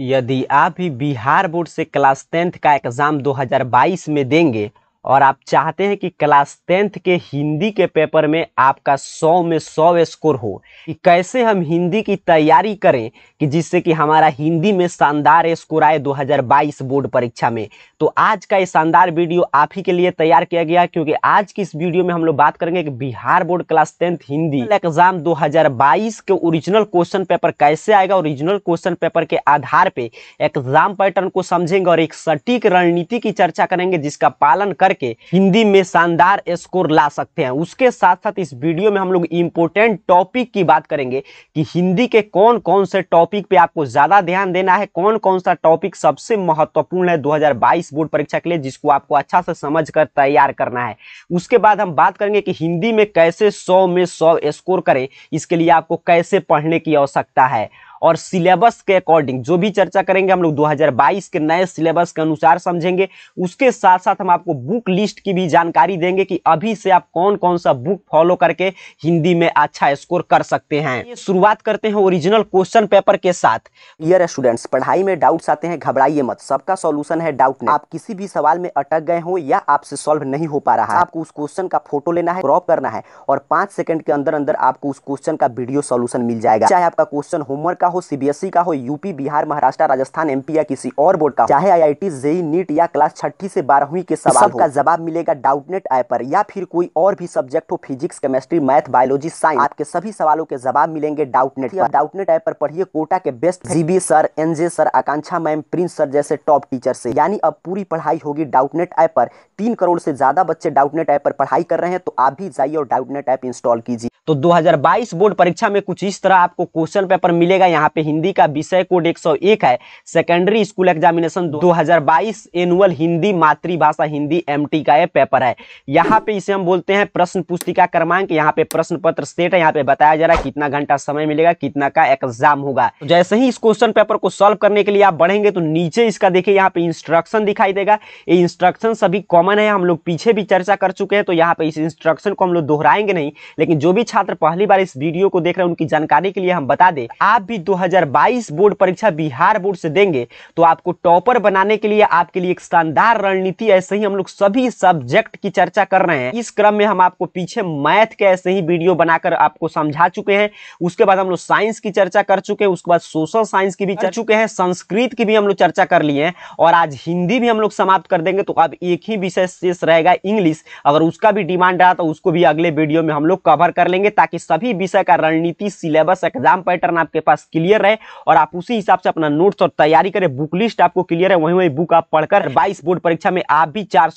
यदि आप भी बिहार बोर्ड से क्लास टेंथ का एग्ज़ाम 2022 में देंगे और आप चाहते हैं कि क्लास टेंथ के हिंदी के पेपर में आपका सौ में सौ स्कोर हो कि कैसे हम हिंदी की तैयारी करें कि जिससे कि हमारा हिंदी में शानदार स्कोर आए 2022 बोर्ड परीक्षा में तो आज का ये शानदार वीडियो आप ही के लिए तैयार किया गया क्योंकि आज की इस वीडियो में हम लोग बात करेंगे कि Bihar board class tenth Hindi exam दो के ओरिजिनल क्वेश्चन पेपर कैसे आएगा ओरिजिनल क्वेश्चन पेपर के आधार पर एग्जाम पैटर्न को समझेंगे और एक सटीक रणनीति की चर्चा करेंगे जिसका पालन करें करके हिंदी में शानदार स्कोर ला सकते हैं उसके साथ साथ इस वीडियो में हम लोग इंपोर्टेंट टॉपिक की बात करेंगे कि हिंदी के कौन कौन से टॉपिक पे आपको ज़्यादा ध्यान देना है कौन कौन सा टॉपिक सबसे महत्वपूर्ण है 2022 बोर्ड परीक्षा के लिए जिसको आपको अच्छा से समझ कर तैयार करना है उसके बाद हम बात करेंगे कि हिंदी में कैसे सौ में सौ स्कोर करें इसके लिए आपको कैसे पढ़ने की आवश्यकता है और सिलेबस के अकॉर्डिंग जो भी चर्चा करेंगे हम लोग 2022 के नए सिलेबस के अनुसार समझेंगे उसके साथ साथ हम आपको बुक लिस्ट की भी जानकारी देंगे कि अभी से आप कौन कौन सा बुक फॉलो करके हिंदी में अच्छा स्कोर कर सकते हैं शुरुआत करते हैं ओरिजिनल क्वेश्चन पेपर के साथ ईयर स्टूडेंट्स पढ़ाई में डाउट्स आते हैं घबराइए मत सबका सोल्यूशन है डाउट आप किसी भी सवाल में अटक गए हो या आपसे सोल्व नहीं हो पा रहा है आपको उस क्वेश्चन का फोटो लेना है क्रॉप करना है और पांच सेकंड के अंदर अंदर आपको उस क्वेश्चन का वीडियो सोल्यूशन मिल जाएगा चाहे आपका क्वेश्चन होमवर्क का हो सीबीएसई e का हो यूपी बिहार महाराष्ट्र राजस्थान एमपी या किसी और बोर्ड का चाहे आईआईटी जेई नीट या क्लास छठी से बारहवीं के सवाल का जवाब मिलेगा डाउटनेट ऐप पर या फिर कोई और भी सब्जेक्ट हो physics chemistry math biology science आपके सभी सवालों के जवाब मिलेंगे डाउटनेट डाउटनेट ऐप पर पढ़िए कोटा के best GB sir NJ sir Akanksha ma'am Prince sir जैसे टॉप टीचर से यानी अब पूरी पढ़ाई होगी डाउटनेट ऐप पर तीन करोड़ से ज्यादा बच्चे डाउटनेट ऐप पर पढ़ाई कर रहे हैं तो आप भी जाइए और डाउटनेट ऐप इंस्टॉल कीजिए तो 2022 बोर्ड परीक्षा में कुछ इस तरह आपको क्वेश्चन पेपर मिलेगा यहाँ पे हिंदी का विषय कोड 101 है secondary school examination 2022 annual Hindi मातृभाषा हिंदी एमटी का ये पेपर है यहाँ पे इसे हम बोलते हैं प्रश्न पुस्तिका क्रमांक यहाँ पे प्रश्न पत्र सेट है यहाँ पे बताया जा रहा है कितना घंटा समय मिलेगा कितना का एग्जाम होगा तो जैसे ही इस क्वेश्चन पेपर को सोल्व करने के लिए आप बढ़ेंगे तो नीचे इसका देखिए यहाँ पे इंस्ट्रक्शन दिखाई देगा ये इंस्ट्रक्शन सभी कॉमन है हम लोग पीछे भी चर्चा कर चुके हैं तो यहाँ पे इस इंस्ट्रक्शन को हम लोग दोहराएंगे नहीं लेकिन जो भी छात्र पहली बार इस वीडियो को देख रहे हैं उनकी जानकारी के लिए हम बता दें आप भी 2022 बोर्ड परीक्षा बिहार बोर्ड से देंगे तो आपको टॉपर बनाने के लिए आपके लिए एक शानदार रणनीति ऐसे ही हम लोग सभी सब्जेक्ट की चर्चा कर रहे हैं इस क्रम में हम आपको पीछे मैथ के ऐसे ही वीडियो बनाकर आपको समझा चुके हैं उसके बाद हम लोग साइंस की चर्चा कर चुके हैं उसके बाद सोशल साइंस की भी चल चुके हैं संस्कृत की भी हम लोग चर्चा कर लिए हैं और आज हिंदी भी हम लोग समाप्त कर देंगे तो अब एक ही विषय शेष रहेगा इंग्लिश अगर उसका भी डिमांड रहा तो उसको भी अगले वीडियो में हम लोग कवर कर लेंगे करेंगे ताकि सभी विषय का रणनीति सिलेबस एग्जाम पैटर्न आपके पास क्लियर रहे और आप उसी हिसाब से अपना नोट्स और तैयारी करें बुक लिस्ट आपको क्लियर है वहीं वही बुक आप पढ़कर बाईस बोर्ड परीक्षा में आप भी चार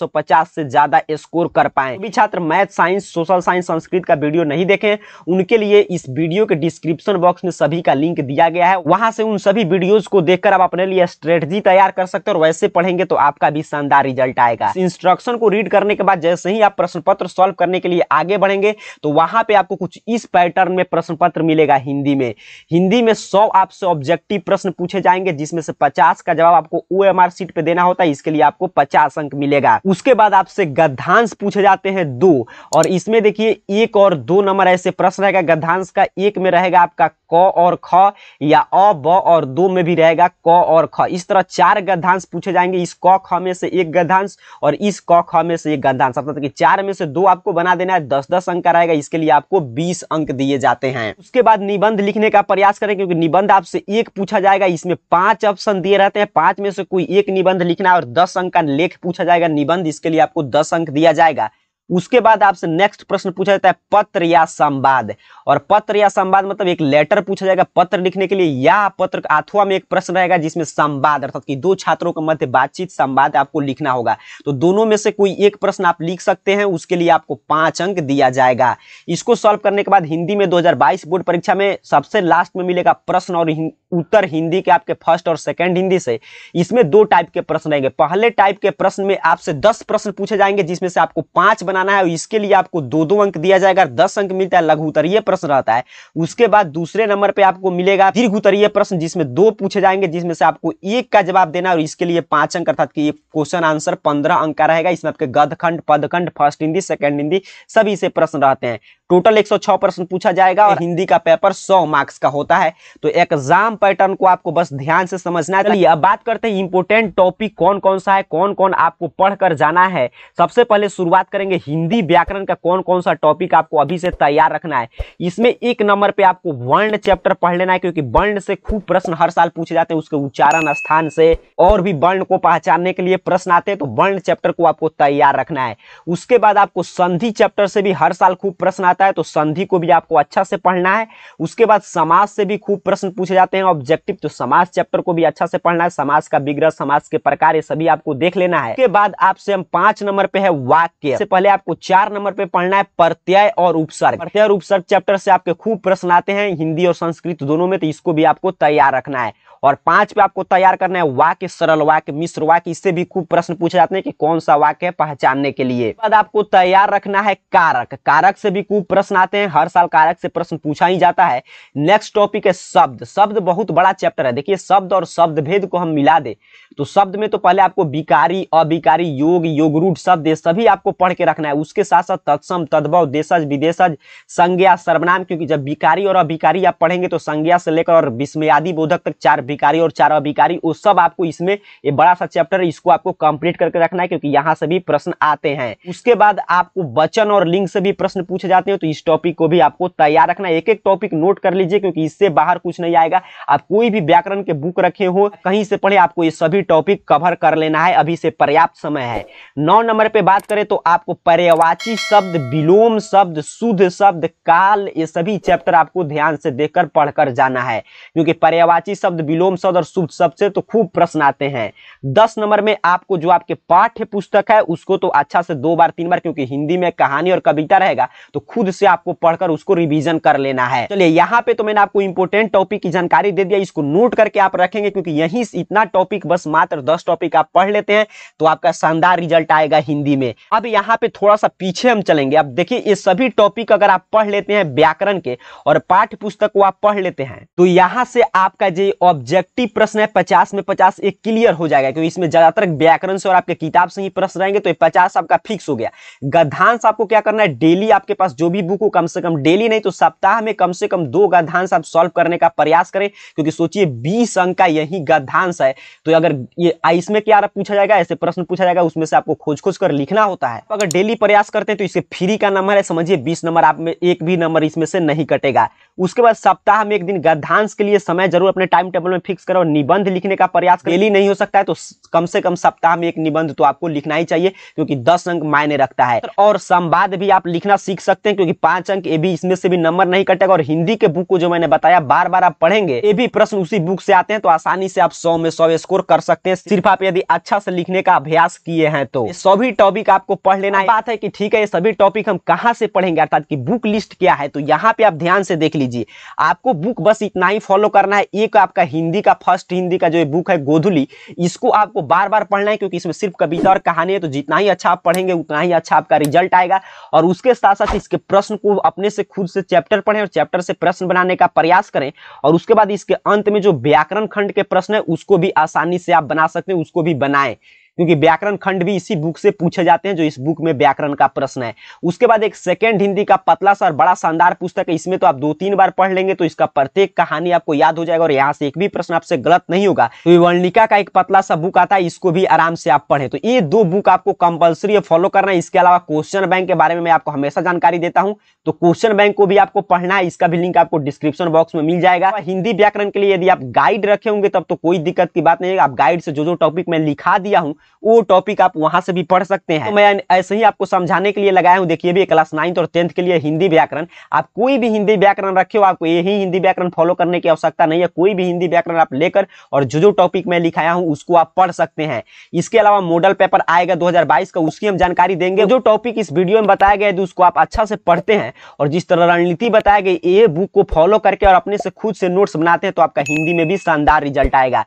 से ज्यादा स्कोर कर पाए भी छात्र math science social science Sanskrit का वीडियो नहीं देखे उनके लिए इस वीडियो के डिस्क्रिप्शन बॉक्स में सभी का लिंक दिया गया है वहां से उन सभी वीडियोज को देखकर आप अपने लिए स्ट्रेटजी तैयार कर सकते और वैसे पढ़ेंगे तो आपका भी शानदार रिजल्ट आएगा इंस्ट्रक्शन को रीड करने के बाद जैसे ही आप प्रश्न पत्र सॉल्व करने के लिए आगे बढ़ेंगे तो वहां पे आपको आपको कुछ इस पैटर्न में प्रश्न पत्र मिलेगा हिंदी में हिंदी में सौ आपसे ऑब्जेक्टिव प्रश्न पूछे जाएंगे जिसमें से पचास का जवाब आपको ओ एम सीट पे देना होता है इसके लिए आपको पचास अंक मिलेगा उसके बाद आपसे गद्धांश पूछे जाते हैं दो और इसमें देखिए एक और दो नंबर ऐसे प्रश्न रहेगा गद्धांश का एक में रहेगा आपका क और ख या अ ब और दो में भी रहेगा क और ख इस तरह चार गद्धांश पूछे जाएंगे इस क ख में से एक गद्धांश और इस क ख में से एक गद्धांश अर्थात कि चार में से दो आपको बना देना है दस दस अंक का रहेगा इसके लिए आपको 120 अंक दिए जाते हैं उसके बाद निबंध लिखने का प्रयास करें क्योंकि निबंध आपसे एक पूछा जाएगा इसमें पांच ऑप्शन दिए रहते हैं पांच में से कोई एक निबंध लिखना और दस अंक का लेख पूछा जाएगा निबंध इसके लिए आपको दस अंक दिया जाएगा उसके बाद आपसे नेक्स्ट प्रश्न पूछा जाता है पत्र या संवाद और पत्र या संवाद मतलब एक लेटर पूछा जाएगा पत्र लिखने के लिए या पत्र अथवा में एक प्रश्न रहेगा जिसमें संवाद अर्थात कि दो छात्रों के मध्य बातचीत संवाद आपको लिखना होगा तो दोनों में से कोई एक प्रश्न आप लिख सकते हैं उसके लिए आपको पांच अंक दिया जाएगा इसको सॉल्व करने के बाद हिंदी में दो बोर्ड परीक्षा में सबसे लास्ट में मिलेगा प्रश्न और उत्तर हिंदी के आपके फर्स्ट और सेकेंड हिंदी से इसमें दो टाइप के प्रश्न रहेंगे पहले टाइप के प्रश्न में आपसे दस प्रश्न पूछे जाएंगे जिसमें से आपको पांच बनाना है इसके लिए आपको दो दो अंक दिया जाएगा दस अंक मिलता है लघु उत्तरीय प्रश्न रहता है उसके बाद दूसरे नंबर पे आपको मिलेगा दीर्घ उत्तरीय प्रश्न जिसमें दो पूछे जाएंगे जिसमें से आपको एक का जवाब देना और इसके लिए पांच अंक अर्थात की क्वेश्चन आंसर पंद्रह अंक का रहेगा इसमें आपके गदखंड पदखंड फर्स्ट हिंदी सेकेंड हिंदी सभी से प्रश्न रहते हैं टोटल 106 प्रश्न पूछा जाएगा और हिंदी का पेपर 100 मार्क्स का होता है तो एग्जाम पैटर्न को आपको बस ध्यान से समझना है अब बात करते हैं इंपोर्टेंट टॉपिक कौन कौन सा है कौन कौन आपको पढ़कर जाना है सबसे पहले शुरुआत करेंगे हिंदी व्याकरण का कौन कौन सा टॉपिक आपको अभी से तैयार रखना है इसमें एक नंबर पे आपको वर्ण चैप्टर पढ़ लेना है क्योंकि वर्ण से खूब प्रश्न हर साल पूछे जाते हैं उसके उच्चारण स्थान से और भी वर्ण को पहचानने के लिए प्रश्न आते हैं तो वर्ण चैप्टर को आपको तैयार रखना है उसके बाद आपको संधि चैप्टर से भी हर साल खूब प्रश्न आता है तो संधि को भी आपको अच्छा से पढ़ना है उसके बाद समाज से भी खूब प्रश्न पूछे जाते हैं ऑब्जेक्टिव तो समाज चैप्टर को भी अच्छा से पढ़ना है समाज का विग्रह समाज के प्रकार ये सभी आपको देख लेना है उसके बाद आपसे हम पांच नंबर पे है वाक्य से पहले आपको चार नंबर पे पढ़ना है प्रत्यय और उपसर्ग प्रत्यय और उपसर्ग चैप्टर से आपके खूब प्रश्न आते हैं हिंदी और संस्कृत दोनों में तो इसको भी आपको तैयार रखना है और पांच पे आपको तैयार करना है वाक्य सरल वाक्य मिश्र वाक्य इससे भी खूब प्रश्न पूछे जाते हैं कि कौन सा वाक्य है पहचानने के लिए बाद आपको तैयार रखना है कारक कारक से भी खूब प्रश्न आते हैं हर साल कारक से प्रश्न पूछा ही जाता है नेक्स्ट टॉपिक है शब्द शब्द बहुत बड़ा चैप्टर है देखिए शब्द और शब्द भेद को हम मिला दे तो शब्द में तो पहले आपको विकारी अविकारी योग योग रूट शब्द सभी आपको पढ़ के रखना है उसके साथ साथ तत्सम तद्भव देशज विदेशज संज्ञा सर्वनाम क्योंकि जब विकारी और अभिकारी आप पढ़ेंगे तो संज्ञा से लेकर और विस्मयादि बोधक तक चार भिकारी और चार भिकारी वो सब आपको इसमें ये बड़ा सा चैप्टर है इसको आपको कंप्लीट करके रखना है क्योंकि यहाँ से भी प्रश्न आते हैं उसके बाद आपको वचन और लिंग से भी प्रश्न पूछे जाते हैं तो इस टॉपिक को भी आपको तैयार रखना एक एक टॉपिक नोट कर लीजिए क्योंकि इससे बाहर कुछ नहीं आएगा आप कोई भी व्याकरण के बुक रखे हो कहीं से पढ़े आपको ये सभी टॉपिक कवर कर लेना है अभी से पर्याप्त समय है नौ नंबर पे बात करें तो आपको पर्यावाची शब्द विलोम शब्द शुद्ध शब्द काल ये सभी चैप्टर आपको ध्यान से देखकर पढ़कर जाना है क्योंकि पर्यावाची शब्द विलोम विलोम शब्द और शुभ शब्द से तो खूब प्रश्न आते हैं दस नंबर में आपको जो आपके पाठ्य पुस्तक है उसको तो अच्छा से दो बार तीन बार क्योंकि हिंदी में कहानी और कविता रहेगा तो खुद से आपको पढ़कर उसको रिविजन कर लेना है चलिए यहाँ पे तो मैंने आपको इंपोर्टेंट टॉपिक की जानकारी दे दिया इसको नोट करके आप रखेंगे क्योंकि यही इतना टॉपिक बस मात्र दस टॉपिक आप पढ़ लेते हैं तो आपका शानदार रिजल्ट आएगा हिंदी में अब यहाँ पे थोड़ा सा पीछे हम चलेंगे अब देखिए ये सभी टॉपिक अगर आप पढ़ लेते हैं व्याकरण के और पाठ्य पुस्तक को आप पढ़ लेते हैं तो यहाँ से आपका जो ऑब्जेक्टिव प्रश्न है पचास में पचास एक क्लियर हो जाएगा क्योंकि इसमें ज्यादातर व्याकरण से और आपके किताब से ही प्रश्न रहेंगे तो पचास आपका फिक्स हो गया गद्धांश आपको क्या करना है डेली आपके पास जो भी बुक हो कम से कम डेली नहीं तो सप्ताह में कम से कम दो गद्धांश आप सॉल्व करने का प्रयास करें क्योंकि सोचिए बीस अंक का यही गद्धांश है तो अगर ये इसमें क्या पूछा जाएगा ऐसे प्रश्न पूछा जाएगा उसमें से आपको खोज खोज कर लिखना होता है अगर डेली प्रयास करते हैं तो इसे फ्री का नंबर है समझिए बीस नंबर आप में एक भी नंबर इसमें से नहीं कटेगा उसके बाद सप्ताह में एक दिन गद्धांश के लिए समय जरूर अपने टाइम टेबल में फिक्स करो निबंध लिखने का प्रयास डेली नहीं हो सकता है तो कम से कम सप्ताह में एक निबंध तो आपको लिखना ही चाहिए क्योंकि दस अंक मायने रखता है और संवाद भी आप लिखना सीख सकते हैं क्योंकि पांच अंक ये भी इसमें से भी नंबर नहीं कटेगा और हिंदी के बुक को जो मैंने बताया बार बार आप पढ़ेंगे ये भी प्रश्न उसी बुक से आते हैं तो आसानी से आप सौ में सौ स्कोर कर सकते हैं सिर्फ आप यदि अच्छा से लिखने का अभ्यास किए हैं तो सभी टॉपिक आपको पढ़ लेना है बात है कि ठीक है ये सभी टॉपिक हम कहाँ से पढ़ेंगे अर्थात की बुक लिस्ट क्या है तो यहाँ पे आप ध्यान से देख लीजिए आपको बुक बस इतना ही फॉलो करना है एक आपका हिंदी हिंदी का फर्स्ट हिंदी का जो बुक है गोधुली इसको आपको बार बार पढ़ना है क्योंकि इसमें सिर्फ कविता और कहानी है तो जितना ही अच्छा आप पढ़ेंगे उतना ही अच्छा आपका रिजल्ट आएगा और उसके साथ साथ इसके प्रश्न को अपने से खुद से चैप्टर पढ़ें और चैप्टर से प्रश्न बनाने का प्रयास करें और उसके बाद इसके अंत में जो व्याकरण खंड के प्रश्न है उसको भी आसानी से आप बना सकते हैं उसको भी बनाएं क्योंकि व्याकरण खंड भी इसी बुक से पूछे जाते हैं जो इस बुक में व्याकरण का प्रश्न है उसके बाद एक सेकेंड हिंदी का पतला सा और बड़ा शानदार पुस्तक है इसमें तो आप दो तीन बार पढ़ लेंगे तो इसका प्रत्येक कहानी आपको याद हो जाएगा और यहाँ से एक भी प्रश्न आपसे गलत नहीं होगा तो वर्णिका का एक पतला सा बुक आता है इसको भी आराम से आप पढ़े तो ये दो बुक आपको कंपल्सरी फॉलो करना है इसके अलावा क्वेश्चन बैंक के बारे में मैं आपको हमेशा जानकारी देता हूँ तो क्वेश्चन बैंक को भी आपको पढ़ना है इसका भी लिंक आपको डिस्क्रिप्शन बॉक्स में मिल जाएगा हिंदी व्याकरण के लिए यदि आप गाइड रखे होंगे तब तो कोई दिक्कत की बात नहीं है आप गाइड से जो जो टॉपिक मैं लिखा दिया हूँ वो टॉपिक आप वहां से भी पढ़ सकते हैं तो मैं ऐसे ही आपको समझाने के लिए लगाया हूँ देखिए भी क्लास नाइन्थ और टेंथ के लिए हिंदी व्याकरण आप कोई भी हिंदी व्याकरण रखे हो आपको यही हिंदी व्याकरण फॉलो करने की आवश्यकता नहीं है कोई भी हिंदी व्याकरण आप लेकर और जो जो टॉपिक मैं लिखाया हूँ उसको आप पढ़ सकते हैं इसके अलावा मॉडल पेपर आएगा दो का उसकी हम जानकारी देंगे जो टॉपिक इस वीडियो में बताया गया है उसको आप अच्छा से पढ़ते हैं और जिस तरह रणनीति बताया गई ये बुक को फॉलो करके और अपने से खुद से नोट्स बनाते हैं तो आपका हिंदी में भी शानदार रिजल्ट आएगा